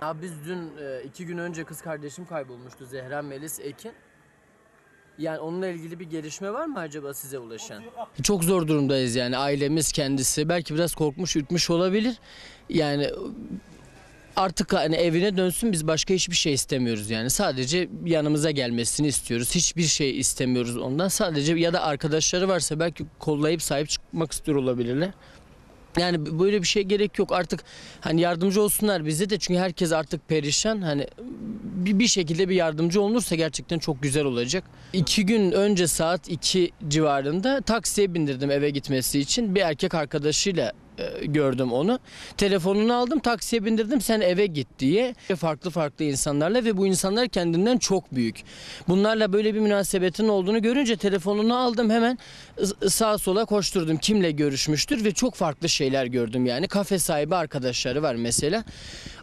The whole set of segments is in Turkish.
Ya biz dün e, iki gün önce kız kardeşim kaybolmuştu Zehra Melis Ekin. Yani onunla ilgili bir gelişme var mı acaba size ulaşan? Çok zor durumdayız yani ailemiz kendisi. Belki biraz korkmuş ütmüş olabilir. Yani artık hani evine dönsün biz başka hiçbir şey istemiyoruz yani. Sadece yanımıza gelmesini istiyoruz. Hiçbir şey istemiyoruz ondan. Sadece ya da arkadaşları varsa belki kollayıp sahip çıkmak istiyor olabilirler. Yani böyle bir şey gerek yok artık hani yardımcı olsunlar bize de çünkü herkes artık perişan hani bir, bir şekilde bir yardımcı olunursa gerçekten çok güzel olacak. İki gün önce saat 2 civarında taksiye bindirdim eve gitmesi için bir erkek arkadaşıyla e, gördüm onu. Telefonunu aldım taksiye bindirdim sen eve git diye. Farklı farklı insanlarla ve bu insanlar kendinden çok büyük. Bunlarla böyle bir münasebetin olduğunu görünce telefonunu aldım hemen sağa sola koşturdum. Kimle görüşmüştür ve çok farklı şeyler gördüm yani. Kafe sahibi arkadaşları var mesela.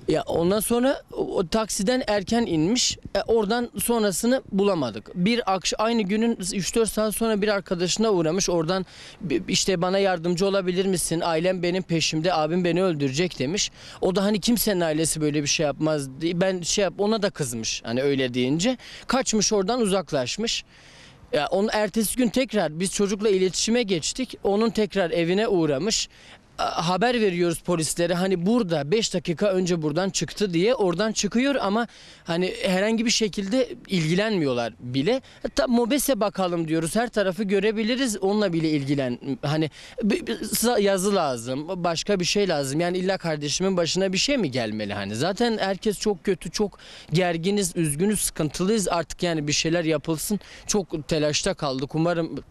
Ya ondan sonra o, o taksiden erken inmiş. E, oradan sonrasını bulamadık. Bir akşam aynı günün 3-4 saat sonra bir arkadaşına uğramış. Oradan işte bana yardımcı olabilir misin? Ailem benim peşimde. Abim beni öldürecek demiş. O da hani kimsenin ailesi böyle bir şey yapmaz. Diye. Ben şey yap ona da kızmış. Hani öyle deyince kaçmış oradan uzaklaşmış. Ya onun ertesi gün tekrar biz çocukla iletişime geçtik. Onun tekrar evine uğramış haber veriyoruz polislere hani burada 5 dakika önce buradan çıktı diye oradan çıkıyor ama hani herhangi bir şekilde ilgilenmiyorlar bile. Hatta e, mobese bakalım diyoruz her tarafı görebiliriz onunla bile ilgilen hani yazı lazım başka bir şey lazım yani illa kardeşimin başına bir şey mi gelmeli hani zaten herkes çok kötü çok gerginiz üzgünüz sıkıntılıyız artık yani bir şeyler yapılsın çok telaşta kaldık umarım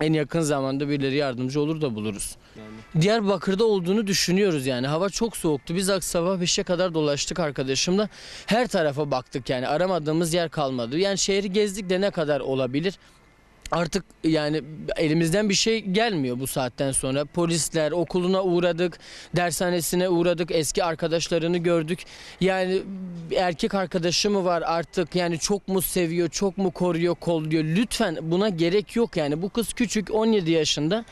en yakın zamanda birileri yardımcı olur da buluruz. Yani. Diyarbakır'da olduğunu düşünüyoruz yani. Hava çok soğuktu. Biz sabah 5'e kadar dolaştık arkadaşımla. Her tarafa baktık yani. Aramadığımız yer kalmadı. Yani şehri gezdik de ne kadar olabilir? artık yani elimizden bir şey gelmiyor bu saatten sonra. Polisler okuluna uğradık, dershanesine uğradık, eski arkadaşlarını gördük. Yani erkek arkadaşı mı var artık yani çok mu seviyor, çok mu koruyor, kolluyor. Lütfen buna gerek yok yani. Bu kız küçük 17 yaşında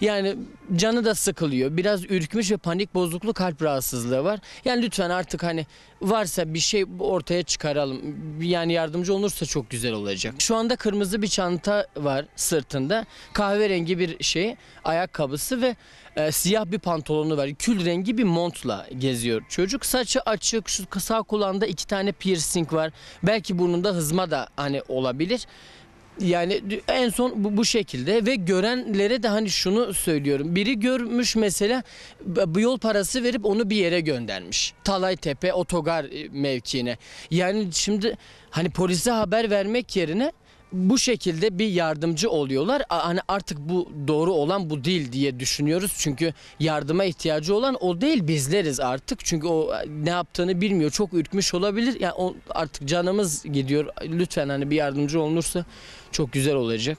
yani canı da sıkılıyor. Biraz ürkmüş ve panik bozukluğu kalp rahatsızlığı var. Yani lütfen artık hani varsa bir şey ortaya çıkaralım. Yani yardımcı olursa çok güzel olacak. Şu anda kırmızı bir çanta var var sırtında. Kahverengi bir şey ayakkabısı ve e, siyah bir pantolonu var. Kül rengi bir montla geziyor. Çocuk saçı açık. Şu sağ kulağında iki tane piercing var. Belki burnunda hızma da hani olabilir. Yani en son bu, bu şekilde ve görenlere de hani şunu söylüyorum. Biri görmüş mesela bu yol parası verip onu bir yere göndermiş. Talay Tepe otogar e, mevkiine. Yani şimdi hani polise haber vermek yerine bu şekilde bir yardımcı oluyorlar. Hani artık bu doğru olan bu değil diye düşünüyoruz. Çünkü yardıma ihtiyacı olan o değil bizleriz artık. Çünkü o e, ne yaptığını bilmiyor. Çok ürkmüş olabilir. Yani artık canımız gidiyor. Lütfen hani bir yardımcı olunursa çok güzel olacak.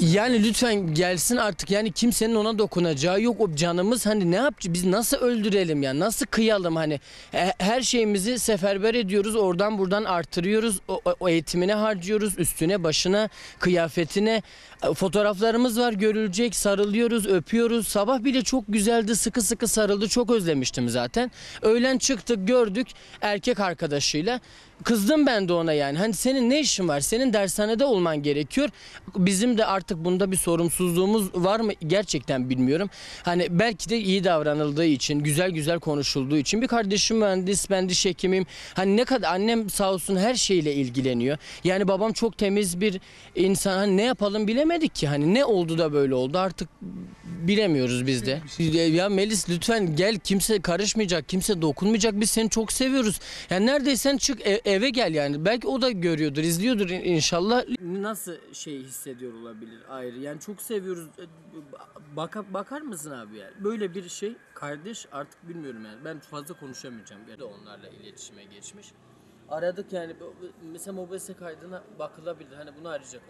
Yani lütfen gelsin artık yani kimsenin ona dokunacağı yok o canımız hani ne yapacağız biz nasıl öldürelim ya nasıl kıyalım hani e, her şeyimizi seferber ediyoruz oradan buradan artırıyoruz o, o- eğitimine harcıyoruz üstüne başına kıyafetine e, fotoğraflarımız var görülecek sarılıyoruz öpüyoruz sabah bile çok güzeldi sıkı sıkı sarıldı çok özlemiştim zaten öğlen çıktık gördük erkek arkadaşıyla Kızdım ben de ona yani. Hani senin ne işin var? Senin dershanede olman gerekiyor. Bizim de artık bunda bir sorumsuzluğumuz var mı gerçekten bilmiyorum. Hani belki de iyi davranıldığı için, güzel güzel konuşulduğu için bir kardeşim mühendis, ben diş hekimim. Hani ne kadar annem sağ olsun her şeyle ilgileniyor. Yani babam çok temiz bir insan. Hani ne yapalım bilemedik ki. Hani ne oldu da böyle oldu artık bilemiyoruz biz de. Şey ya Melis lütfen gel kimse karışmayacak, kimse dokunmayacak. Biz seni çok seviyoruz. Yani neredeysen çık e, eve gel yani. Belki o da görüyordur, izliyordur inşallah nasıl şey hissediyor olabilir ayrı? Yani çok seviyoruz. E, baka, bakar mısın abi yani? Böyle bir şey kardeş artık bilmiyorum yani. Ben fazla konuşamayacağım. Yani onlarla iletişime geçmiş. Aradık yani mesela mobese kaydına bakılabilir. Hani bunu arayacak onu.